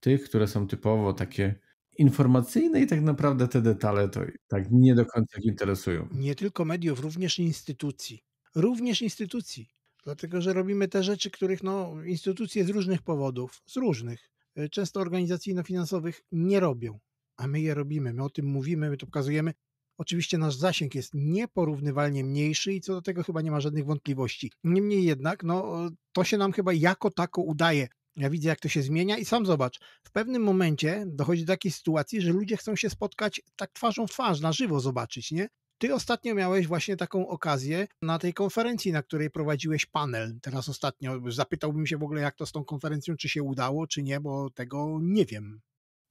tych, które są typowo takie informacyjne i tak naprawdę te detale to tak nie do końca interesują. Nie tylko mediów, również instytucji. Również instytucji. Dlatego, że robimy te rzeczy, których no, instytucje z różnych powodów, z różnych, y, często organizacyjno-finansowych nie robią, a my je robimy, my o tym mówimy, my to pokazujemy. Oczywiście nasz zasięg jest nieporównywalnie mniejszy i co do tego chyba nie ma żadnych wątpliwości. Niemniej jednak, no, to się nam chyba jako tako udaje. Ja widzę, jak to się zmienia i sam zobacz. W pewnym momencie dochodzi do takiej sytuacji, że ludzie chcą się spotkać tak twarzą w twarz, na żywo zobaczyć, nie? Ty ostatnio miałeś właśnie taką okazję na tej konferencji, na której prowadziłeś panel. Teraz ostatnio zapytałbym się w ogóle, jak to z tą konferencją, czy się udało, czy nie, bo tego nie wiem.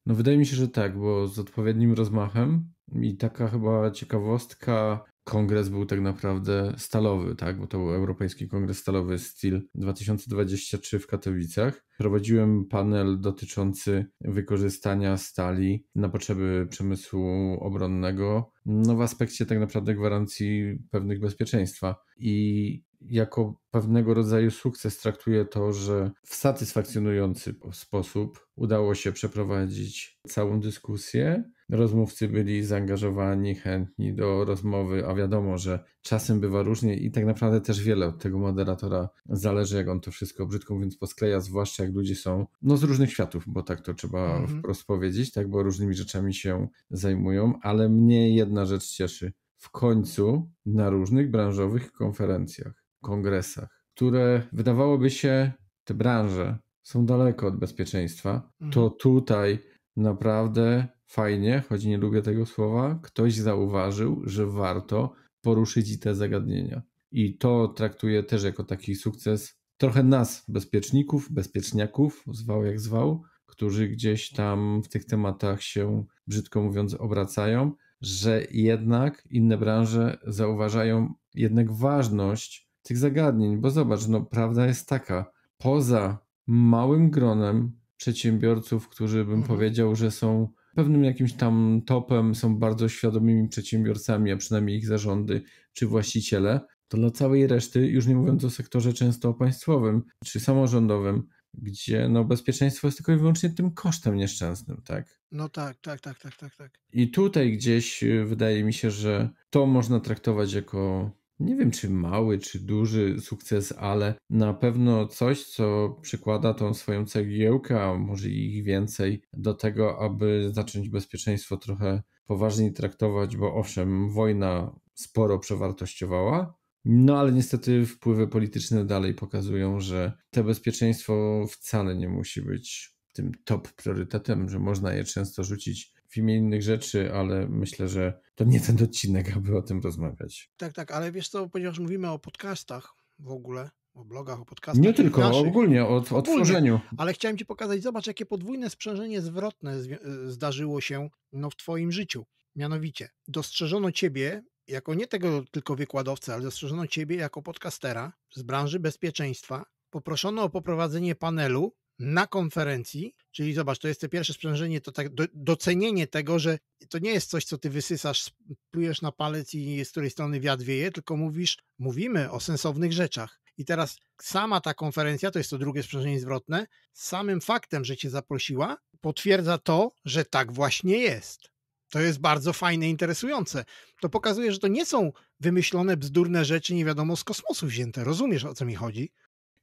No wydaje mi się, że tak, bo z odpowiednim rozmachem i taka chyba ciekawostka kongres był tak naprawdę stalowy, tak? bo to był Europejski Kongres Stalowy Steel 2023 w Katowicach. Prowadziłem panel dotyczący wykorzystania stali na potrzeby przemysłu obronnego, no w aspekcie tak naprawdę gwarancji pewnych bezpieczeństwa. I jako pewnego rodzaju sukces traktuję to, że w satysfakcjonujący sposób udało się przeprowadzić całą dyskusję. Rozmówcy byli zaangażowani, chętni do rozmowy, a wiadomo, że czasem bywa różnie i tak naprawdę też wiele od tego moderatora zależy, jak on to wszystko brzydko mówiąc poskleja, zwłaszcza jak ludzie są no, z różnych światów, bo tak to trzeba mhm. wprost powiedzieć, tak, bo różnymi rzeczami się zajmują, ale mnie jedna rzecz cieszy. W końcu na różnych branżowych konferencjach kongresach, które wydawałoby się, te branże są daleko od bezpieczeństwa, to mhm. tutaj naprawdę fajnie, choć nie lubię tego słowa, ktoś zauważył, że warto poruszyć te zagadnienia. I to traktuję też jako taki sukces trochę nas, bezpieczników, bezpieczniaków, zwał jak zwał, którzy gdzieś tam w tych tematach się, brzydko mówiąc, obracają, że jednak inne branże zauważają jednak ważność tych zagadnień, bo zobacz, no prawda jest taka, poza małym gronem przedsiębiorców, którzy bym mhm. powiedział, że są pewnym jakimś tam topem, są bardzo świadomymi przedsiębiorcami, a przynajmniej ich zarządy czy właściciele, to dla całej reszty, już nie mówiąc o sektorze często państwowym czy samorządowym, gdzie no, bezpieczeństwo jest tylko i wyłącznie tym kosztem nieszczęsnym, tak? No tak, tak, tak, tak, tak, tak. I tutaj gdzieś y, wydaje mi się, że to można traktować jako nie wiem czy mały, czy duży sukces, ale na pewno coś, co przykłada tą swoją cegiełkę, a może ich więcej, do tego, aby zacząć bezpieczeństwo trochę poważniej traktować, bo owszem, wojna sporo przewartościowała, no ale niestety wpływy polityczne dalej pokazują, że to bezpieczeństwo wcale nie musi być tym top priorytetem, że można je często rzucić w imię innych rzeczy, ale myślę, że to nie ten odcinek, aby o tym rozmawiać. Tak, tak, ale wiesz co, ponieważ mówimy o podcastach w ogóle, o blogach, o podcastach. Nie tylko, naszych, ogólnie, o, o tworzeniu. Ale chciałem Ci pokazać, zobacz, jakie podwójne sprzężenie zwrotne e, zdarzyło się no, w Twoim życiu. Mianowicie, dostrzeżono Ciebie jako nie tego tylko wykładowcę, ale dostrzeżono Ciebie jako podcastera z branży bezpieczeństwa. Poproszono o poprowadzenie panelu na konferencji, czyli zobacz, to jest to pierwsze sprzężenie, to tak do, docenienie tego, że to nie jest coś, co ty wysysasz, plujesz na palec i z której strony wiatr wieje, tylko mówisz, mówimy o sensownych rzeczach. I teraz sama ta konferencja, to jest to drugie sprzężenie zwrotne, samym faktem, że cię zaprosiła, potwierdza to, że tak właśnie jest. To jest bardzo fajne, interesujące. To pokazuje, że to nie są wymyślone, bzdurne rzeczy, nie wiadomo z kosmosu wzięte. Rozumiesz o co mi chodzi?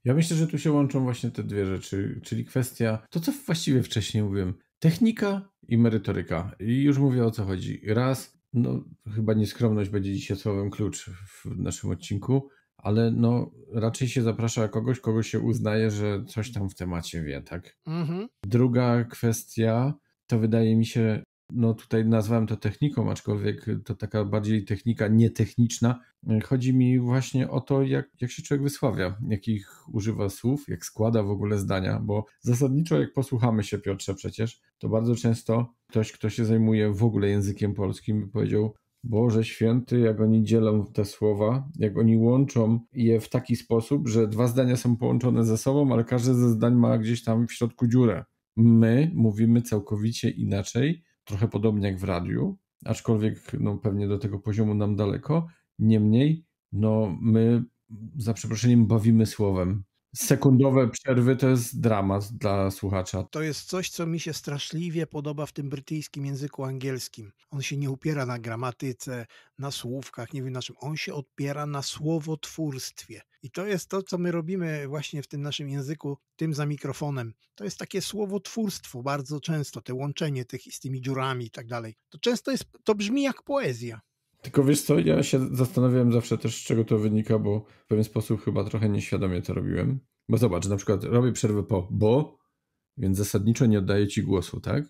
Ja myślę, że tu się łączą właśnie te dwie rzeczy, czyli kwestia, to co właściwie wcześniej mówiłem, technika i merytoryka. I już mówię o co chodzi. Raz, no chyba nieskromność będzie dzisiaj słowem klucz w naszym odcinku, ale no raczej się zaprasza kogoś, kogo się uznaje, że coś tam w temacie wie, tak? Mhm. Druga kwestia, to wydaje mi się no tutaj nazwałem to techniką, aczkolwiek to taka bardziej technika nietechniczna. Chodzi mi właśnie o to, jak, jak się człowiek wysławia, jakich używa słów, jak składa w ogóle zdania, bo zasadniczo jak posłuchamy się Piotrze przecież, to bardzo często ktoś, kto się zajmuje w ogóle językiem polskim, by powiedział Boże święty, jak oni dzielą te słowa, jak oni łączą je w taki sposób, że dwa zdania są połączone ze sobą, ale każde ze zdań ma gdzieś tam w środku dziurę. My mówimy całkowicie inaczej, trochę podobnie jak w radiu, aczkolwiek no, pewnie do tego poziomu nam daleko. Niemniej, no, my za przeproszeniem bawimy słowem Sekundowe przerwy to jest dramat dla słuchacza. To jest coś, co mi się straszliwie podoba w tym brytyjskim języku angielskim. On się nie upiera na gramatyce, na słówkach, nie wiem na czym. On się opiera na słowotwórstwie. I to jest to, co my robimy właśnie w tym naszym języku, tym za mikrofonem. To jest takie słowotwórstwo bardzo często, te łączenie tych z tymi dziurami i tak dalej. To często jest, to brzmi jak poezja. Tylko wiesz co, ja się zastanawiałem zawsze też, z czego to wynika, bo w pewien sposób chyba trochę nieświadomie to robiłem. Bo zobacz, na przykład robię przerwę po bo, więc zasadniczo nie oddaję ci głosu, tak?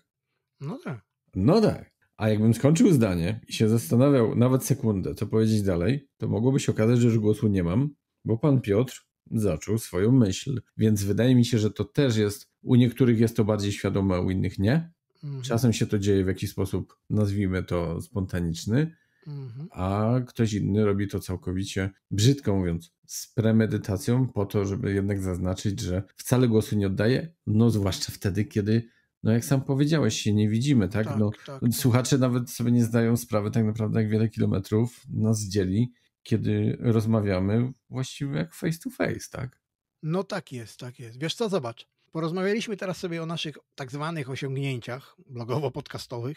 No tak. No tak. A jakbym skończył zdanie i się zastanawiał nawet sekundę, co powiedzieć dalej, to mogłoby się okazać, że już głosu nie mam, bo pan Piotr zaczął swoją myśl. Więc wydaje mi się, że to też jest, u niektórych jest to bardziej świadome, a u innych nie. Mhm. Czasem się to dzieje w jakiś sposób, nazwijmy to spontaniczny, Mhm. a ktoś inny robi to całkowicie, brzydko mówiąc, z premedytacją, po to, żeby jednak zaznaczyć, że wcale głosu nie oddaje, no zwłaszcza wtedy, kiedy no jak sam powiedziałeś, się nie widzimy, tak? tak no, tak. Słuchacze nawet sobie nie zdają sprawy tak naprawdę, jak wiele kilometrów nas dzieli, kiedy rozmawiamy właściwie jak face to face, tak? No tak jest, tak jest. Wiesz co, zobacz. Porozmawialiśmy teraz sobie o naszych tak zwanych osiągnięciach blogowo-podcastowych,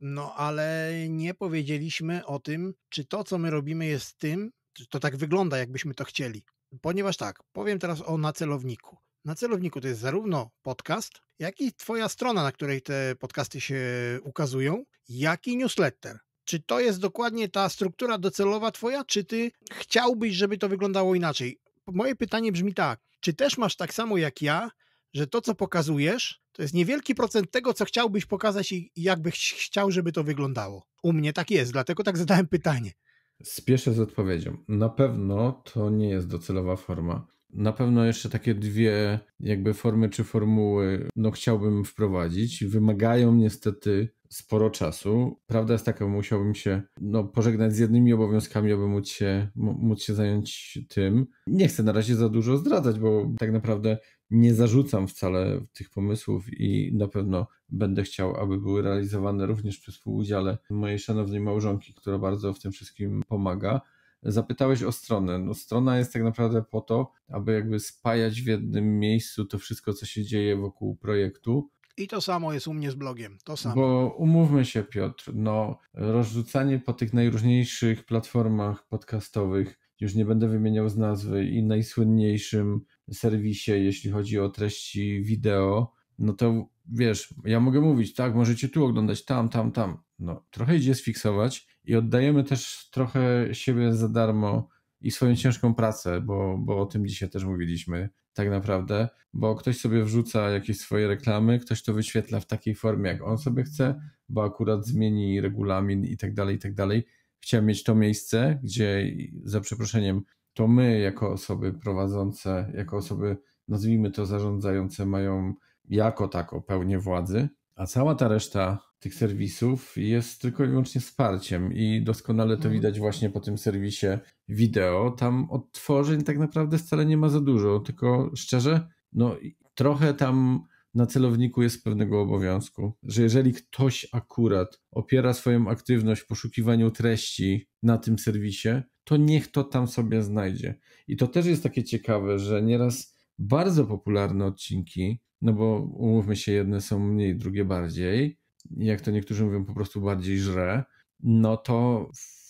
no ale nie powiedzieliśmy o tym, czy to, co my robimy, jest tym, czy to tak wygląda, jakbyśmy to chcieli. Ponieważ tak, powiem teraz o nacelowniku. Na celowniku to jest zarówno podcast, jak i Twoja strona, na której te podcasty się ukazują, jak i newsletter. Czy to jest dokładnie ta struktura docelowa Twoja, czy Ty chciałbyś, żeby to wyglądało inaczej? Moje pytanie brzmi tak: czy też masz tak samo jak ja że to, co pokazujesz, to jest niewielki procent tego, co chciałbyś pokazać i jakbyś chciał, żeby to wyglądało. U mnie tak jest, dlatego tak zadałem pytanie. Spieszę z odpowiedzią. Na pewno to nie jest docelowa forma. Na pewno jeszcze takie dwie jakby formy czy formuły no chciałbym wprowadzić. Wymagają niestety sporo czasu. Prawda jest taka, musiałbym się no, pożegnać z jednymi obowiązkami, aby móc się, móc się zająć tym. Nie chcę na razie za dużo zdradzać, bo tak naprawdę nie zarzucam wcale tych pomysłów i na pewno będę chciał, aby były realizowane również przy współudziale mojej szanownej małżonki, która bardzo w tym wszystkim pomaga. Zapytałeś o stronę. No, strona jest tak naprawdę po to, aby jakby spajać w jednym miejscu to wszystko, co się dzieje wokół projektu. I to samo jest u mnie z blogiem, to samo. Bo umówmy się, Piotr, no rozrzucanie po tych najróżniejszych platformach podcastowych już nie będę wymieniał z nazwy, i najsłynniejszym serwisie, jeśli chodzi o treści wideo, no to wiesz, ja mogę mówić, tak, możecie tu oglądać, tam, tam, tam. No, trochę idzie sfiksować i oddajemy też trochę siebie za darmo i swoją ciężką pracę, bo, bo o tym dzisiaj też mówiliśmy, tak naprawdę, bo ktoś sobie wrzuca jakieś swoje reklamy, ktoś to wyświetla w takiej formie, jak on sobie chce, bo akurat zmieni regulamin i tak dalej, i tak dalej chciałem mieć to miejsce, gdzie za przeproszeniem to my jako osoby prowadzące, jako osoby nazwijmy to zarządzające mają jako tako pełnię władzy, a cała ta reszta tych serwisów jest tylko i wyłącznie wsparciem i doskonale to mhm. widać właśnie po tym serwisie wideo. Tam odtworzeń tak naprawdę wcale nie ma za dużo, tylko szczerze, no trochę tam na celowniku jest pewnego obowiązku, że jeżeli ktoś akurat opiera swoją aktywność w poszukiwaniu treści na tym serwisie, to niech to tam sobie znajdzie. I to też jest takie ciekawe, że nieraz bardzo popularne odcinki, no bo umówmy się, jedne są mniej, drugie bardziej, jak to niektórzy mówią, po prostu bardziej żre, no to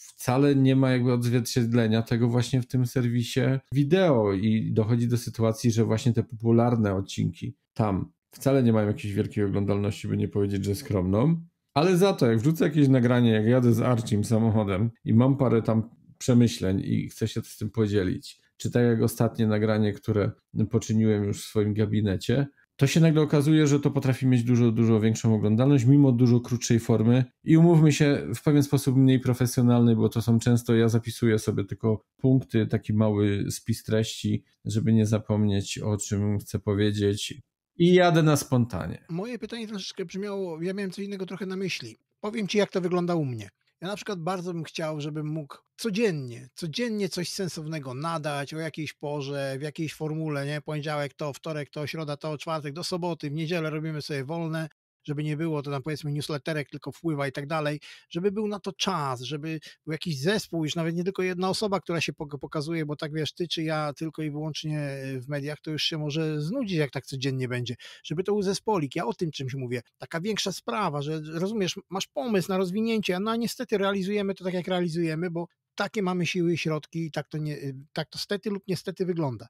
wcale nie ma jakby odzwierciedlenia tego właśnie w tym serwisie wideo i dochodzi do sytuacji, że właśnie te popularne odcinki tam wcale nie mają jakiejś wielkiej oglądalności, by nie powiedzieć, że skromną. Ale za to, jak wrzucę jakieś nagranie, jak jadę z Archim samochodem i mam parę tam przemyśleń i chcę się z tym podzielić, czy tak jak ostatnie nagranie, które poczyniłem już w swoim gabinecie, to się nagle okazuje, że to potrafi mieć dużo, dużo większą oglądalność, mimo dużo krótszej formy i umówmy się w pewien sposób mniej profesjonalny, bo to są często, ja zapisuję sobie tylko punkty, taki mały spis treści, żeby nie zapomnieć o czym chcę powiedzieć, i jadę na spontanie. Moje pytanie troszeczkę brzmiało, ja miałem co innego trochę na myśli. Powiem ci, jak to wygląda u mnie. Ja na przykład bardzo bym chciał, żebym mógł codziennie, codziennie coś sensownego nadać o jakiejś porze, w jakiejś formule, nie? Poniedziałek to, wtorek to, środa to, czwartek do soboty, w niedzielę robimy sobie wolne żeby nie było to tam powiedzmy newsletterek tylko wpływa i tak dalej, żeby był na to czas, żeby był jakiś zespół, już nawet nie tylko jedna osoba, która się pokazuje, bo tak wiesz, ty czy ja tylko i wyłącznie e, w mediach, to już się może znudzić, jak tak codziennie będzie, żeby to był zespolik, ja o tym czymś mówię, taka większa sprawa, że rozumiesz, masz pomysł na rozwinięcie, no a niestety realizujemy to tak, jak realizujemy, bo takie mamy siły i środki i tak to, nie, y, tak to stety lub niestety wygląda.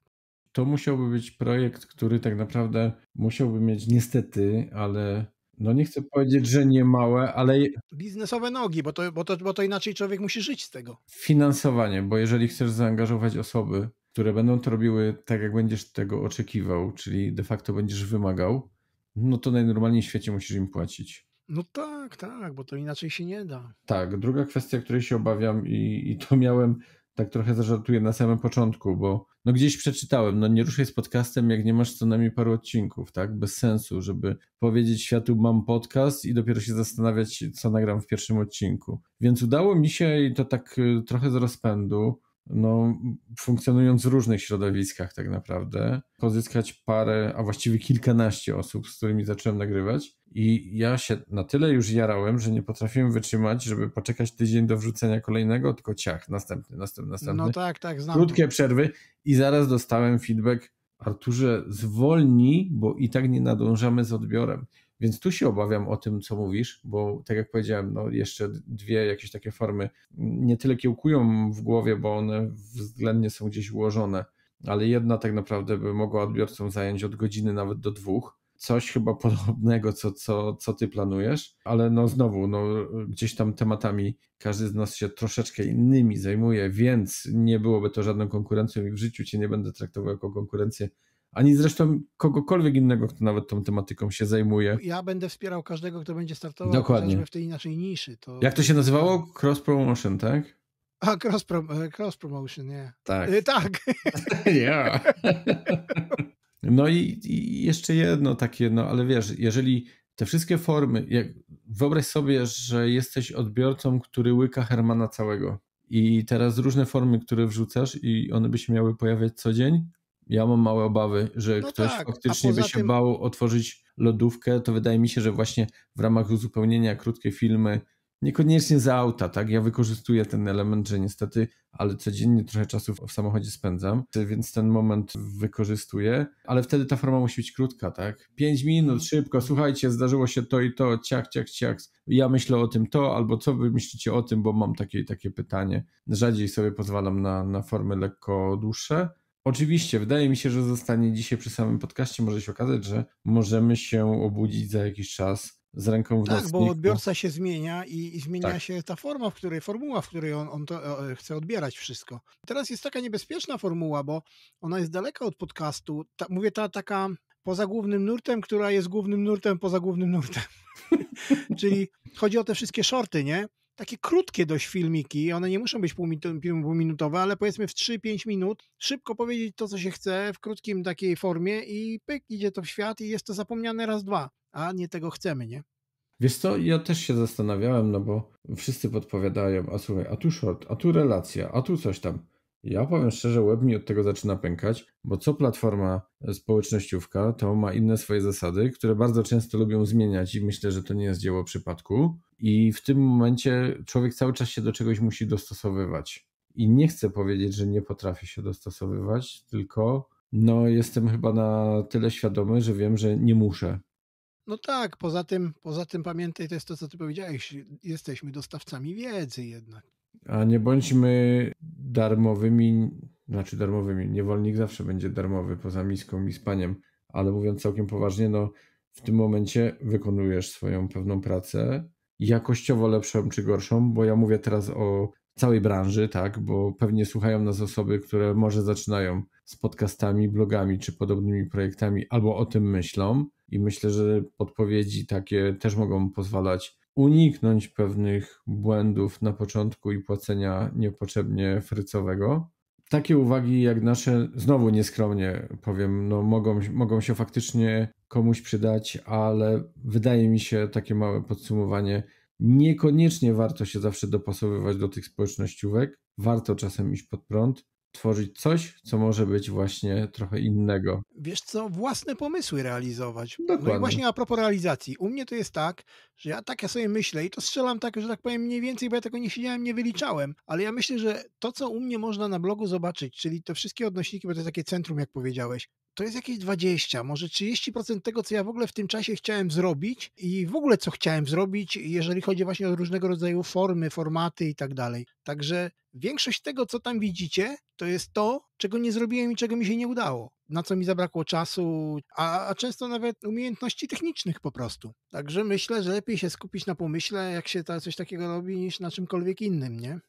To musiałby być projekt, który tak naprawdę musiałby mieć niestety, ale no nie chcę powiedzieć, że nie małe, ale. Biznesowe nogi, bo to, bo, to, bo to inaczej człowiek musi żyć z tego. Finansowanie, bo jeżeli chcesz zaangażować osoby, które będą to robiły tak, jak będziesz tego oczekiwał, czyli de facto będziesz wymagał, no to najnormalniej w świecie musisz im płacić. No tak, tak, bo to inaczej się nie da. Tak, druga kwestia, której się obawiam i, i to miałem tak trochę zażartuję na samym początku, bo no gdzieś przeczytałem, no nie ruszaj z podcastem, jak nie masz co najmniej paru odcinków, tak? Bez sensu, żeby powiedzieć światu mam podcast i dopiero się zastanawiać, co nagram w pierwszym odcinku. Więc udało mi się i to tak y, trochę z rozpędu no, funkcjonując w różnych środowiskach tak naprawdę, pozyskać parę, a właściwie kilkanaście osób, z którymi zacząłem nagrywać i ja się na tyle już jarałem, że nie potrafiłem wytrzymać, żeby poczekać tydzień do wrzucenia kolejnego, tylko ciach, następny, następny, no następny. No tak, tak, znam. Krótkie przerwy i zaraz dostałem feedback, Arturze zwolnij, bo i tak nie nadążamy z odbiorem. Więc tu się obawiam o tym, co mówisz, bo tak jak powiedziałem, no jeszcze dwie jakieś takie formy nie tyle kiełkują w głowie, bo one względnie są gdzieś ułożone, ale jedna tak naprawdę by mogła odbiorcom zająć od godziny nawet do dwóch. Coś chyba podobnego, co, co, co ty planujesz, ale no znowu, no, gdzieś tam tematami każdy z nas się troszeczkę innymi zajmuje, więc nie byłoby to żadną konkurencją i w życiu cię nie będę traktował jako konkurencję ani zresztą kogokolwiek innego, kto nawet tą tematyką się zajmuje. Ja będę wspierał każdego, kto będzie startował Dokładnie. w tej naszej niszy. To... Jak to się nazywało? Cross promotion, tak? A, cross, e, cross promotion, nie. Yeah. Tak. Yy, tak. yeah. no i, i, jeszcze jedno takie, no ale wiesz, jeżeli te wszystkie formy, jak, wyobraź sobie, że jesteś odbiorcą, który łyka Hermana całego i teraz różne formy, które wrzucasz i one by się miały pojawiać co dzień, ja mam małe obawy, że no ktoś tak, faktycznie by się tym... bał otworzyć lodówkę. To wydaje mi się, że właśnie w ramach uzupełnienia krótkie filmy, niekoniecznie za auta, tak? Ja wykorzystuję ten element, że niestety, ale codziennie trochę czasu w samochodzie spędzam, więc ten moment wykorzystuję, ale wtedy ta forma musi być krótka, tak? Pięć minut, mhm. szybko, słuchajcie, zdarzyło się to i to, ciak, ciak, ciak. ja myślę o tym to, albo co wy myślicie o tym, bo mam takie takie pytanie. Rzadziej sobie pozwalam na, na formy lekko dłuższe, Oczywiście, wydaje mi się, że zostanie dzisiaj przy samym podcaście. Może się okazać, że możemy się obudzić za jakiś czas z ręką w Tak, bo odbiorca się zmienia i, i zmienia tak. się ta forma, w której, formuła, w której on, on to, e, e, chce odbierać wszystko. Teraz jest taka niebezpieczna formuła, bo ona jest daleka od podcastu. Ta, mówię, ta taka poza głównym nurtem, która jest głównym nurtem poza głównym nurtem. Czyli chodzi o te wszystkie shorty, nie? takie krótkie dość filmiki, one nie muszą być półminutowe, ale powiedzmy w 3-5 minut, szybko powiedzieć to, co się chce, w krótkim takiej formie i pyk, idzie to w świat i jest to zapomniane raz, dwa, a nie tego chcemy, nie? Wiesz co, ja też się zastanawiałem, no bo wszyscy podpowiadają, a słuchaj, a tu short, a tu relacja, a tu coś tam. Ja powiem szczerze, web mi od tego zaczyna pękać, bo co platforma e, społecznościówka, to ma inne swoje zasady, które bardzo często lubią zmieniać i myślę, że to nie jest dzieło przypadku. I w tym momencie człowiek cały czas się do czegoś musi dostosowywać. I nie chcę powiedzieć, że nie potrafię się dostosowywać, tylko no, jestem chyba na tyle świadomy, że wiem, że nie muszę. No tak, poza tym, poza tym pamiętaj, to jest to, co ty powiedziałeś, jesteśmy dostawcami wiedzy jednak a nie bądźmy darmowymi, znaczy darmowymi, niewolnik zawsze będzie darmowy poza miską i spaniem, ale mówiąc całkiem poważnie, no w tym momencie wykonujesz swoją pewną pracę, jakościowo lepszą czy gorszą, bo ja mówię teraz o całej branży, tak, bo pewnie słuchają nas osoby, które może zaczynają z podcastami, blogami czy podobnymi projektami, albo o tym myślą i myślę, że podpowiedzi takie też mogą pozwalać uniknąć pewnych błędów na początku i płacenia niepotrzebnie frycowego. Takie uwagi jak nasze, znowu nieskromnie powiem, no mogą, mogą się faktycznie komuś przydać, ale wydaje mi się takie małe podsumowanie, niekoniecznie warto się zawsze dopasowywać do tych społecznościówek, warto czasem iść pod prąd, tworzyć coś, co może być właśnie trochę innego. Wiesz co, własne pomysły realizować. Dokładnie. No i właśnie a propos realizacji. U mnie to jest tak, że ja tak ja sobie myślę i to strzelam tak, że tak powiem mniej więcej, bo ja tego nie siedziałem, nie wyliczałem, ale ja myślę, że to, co u mnie można na blogu zobaczyć, czyli te wszystkie odnośniki, bo to jest takie centrum, jak powiedziałeś, to jest jakieś 20, może 30% tego, co ja w ogóle w tym czasie chciałem zrobić i w ogóle co chciałem zrobić, jeżeli chodzi właśnie o różnego rodzaju formy, formaty i tak dalej. Także większość tego, co tam widzicie, to jest to, czego nie zrobiłem i czego mi się nie udało, na co mi zabrakło czasu, a, a, często nawet umiejętności technicznych po prostu. Także myślę, że lepiej się skupić na pomyśle, jak się ta, coś takiego robi, niż na czymkolwiek innym, nie?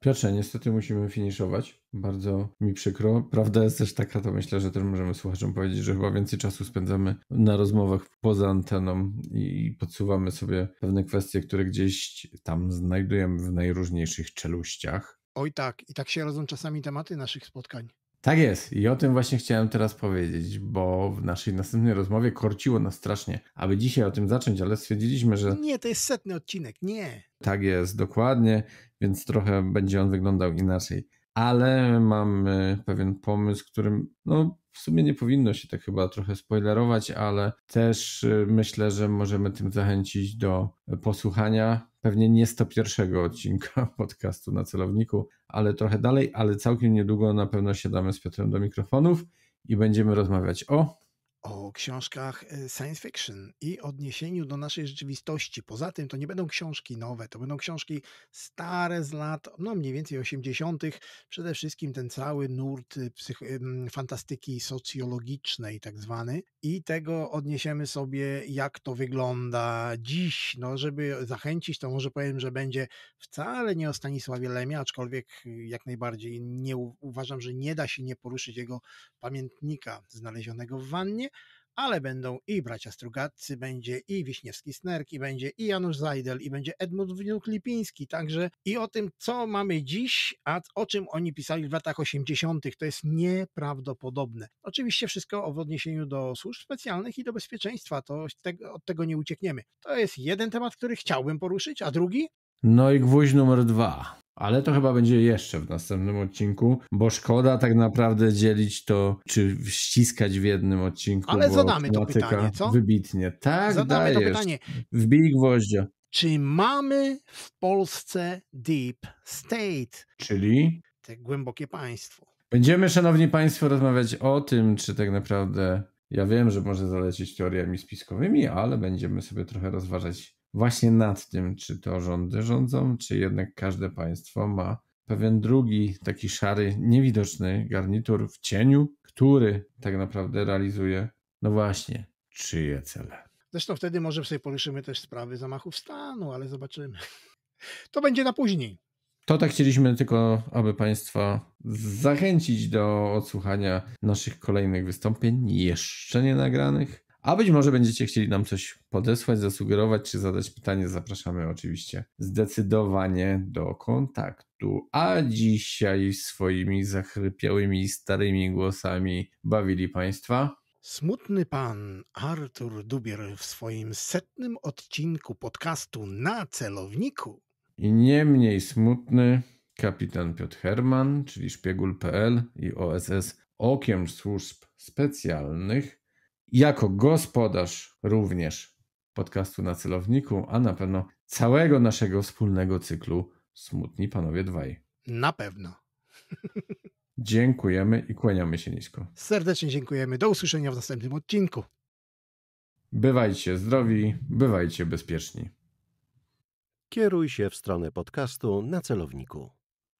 Piotrze, niestety musimy finiszować. Bardzo mi przykro. Prawda jest też taka, to myślę, że też możemy słuchaczom powiedzieć, że chyba więcej czasu spędzamy na rozmowach poza anteną i podsuwamy sobie pewne kwestie, które gdzieś tam znajdujemy w najróżniejszych czeluściach. Oj tak, i tak się rodzą czasami tematy naszych spotkań. Tak jest i o tym właśnie chciałem teraz powiedzieć, bo w naszej następnej rozmowie korciło nas strasznie, aby dzisiaj o tym zacząć, ale stwierdziliśmy, że... Nie, to jest setny odcinek, nie. Tak jest, dokładnie, więc trochę będzie on wyglądał inaczej. Ale mamy pewien pomysł, którym no, w sumie nie powinno się tak chyba trochę spoilerować, ale też y, myślę, że możemy tym zachęcić do e, posłuchania pewnie nie 101 odcinka podcastu na celowniku, ale trochę dalej, ale całkiem niedługo na pewno siadamy z Piotrem do mikrofonów i będziemy rozmawiać o o książkach e, science fiction i odniesieniu do naszej rzeczywistości. Poza tym to nie będą książki nowe, to będą książki stare z lat, no mniej więcej 80. Przede wszystkim ten cały nurt y, fantastyki socjologicznej, tak zwany, i tego odniesiemy sobie, jak to wygląda dziś. No, żeby zachęcić, to może powiem, że będzie wcale nie o Stanisławie Lemie, aczkolwiek y, jak najbardziej nie uważam, że nie da się nie poruszyć jego pamiętnika znalezionego w wannie ale będą i bracia Strugatcy, będzie i Wiśniewski Snerk, i będzie i Janusz Zajdel, i będzie Edmund Wnuk-Lipiński, także i o tym, co mamy dziś, a o czym oni pisali w latach 80., to jest nieprawdopodobne. Oczywiście wszystko w odniesieniu do służb specjalnych i do bezpieczeństwa, to od tego nie uciekniemy. To jest jeden temat, który chciałbym poruszyć, a drugi? No i gwóźdź numer dwa. Ale to chyba będzie jeszcze w następnym odcinku, bo szkoda tak naprawdę dzielić to, czy ściskać w jednym odcinku. Ale zadamy to pytanie, co? Wybitnie. Tak, zadamy dajesz. to pytanie. Wbij gwoździa. Czy mamy w Polsce Deep State? Czyli? Te głębokie państwo. Będziemy, szanowni państwo, rozmawiać o tym, czy tak naprawdę ja wiem, że może zalecieć teoriami spiskowymi, ale będziemy sobie trochę rozważać właśnie nad tym, czy to rządy rządzą, czy jednak każde państwo ma pewien drugi, taki szary, niewidoczny garnitur w cieniu, który tak naprawdę realizuje, no właśnie, czyje cele. Zresztą wtedy może sobie poruszymy też sprawy zamachów stanu, ale zobaczymy. To będzie na później. To tak chcieliśmy tylko, aby Państwa zachęcić do odsłuchania naszych kolejnych wystąpień, jeszcze nie nagranych, a być może będziecie chcieli nam coś podesłać, zasugerować czy zadać pytanie, zapraszamy oczywiście zdecydowanie do kontaktu. A dzisiaj swoimi zachrypiałymi starymi głosami bawili Państwa. Smutny pan Artur Dubier w swoim setnym odcinku podcastu na celowniku. I nie mniej smutny kapitan Piotr Herman, czyli szpiegul.pl i OSS Okiem Służb Specjalnych jako gospodarz również podcastu na celowniku, a na pewno całego naszego wspólnego cyklu Smutni Panowie Dwaj. Na pewno. Dziękujemy i kłaniamy się nisko. Serdecznie dziękujemy. Do usłyszenia w następnym odcinku. Bywajcie zdrowi, bywajcie bezpieczni. Kieruj się w stronę podcastu na celowniku.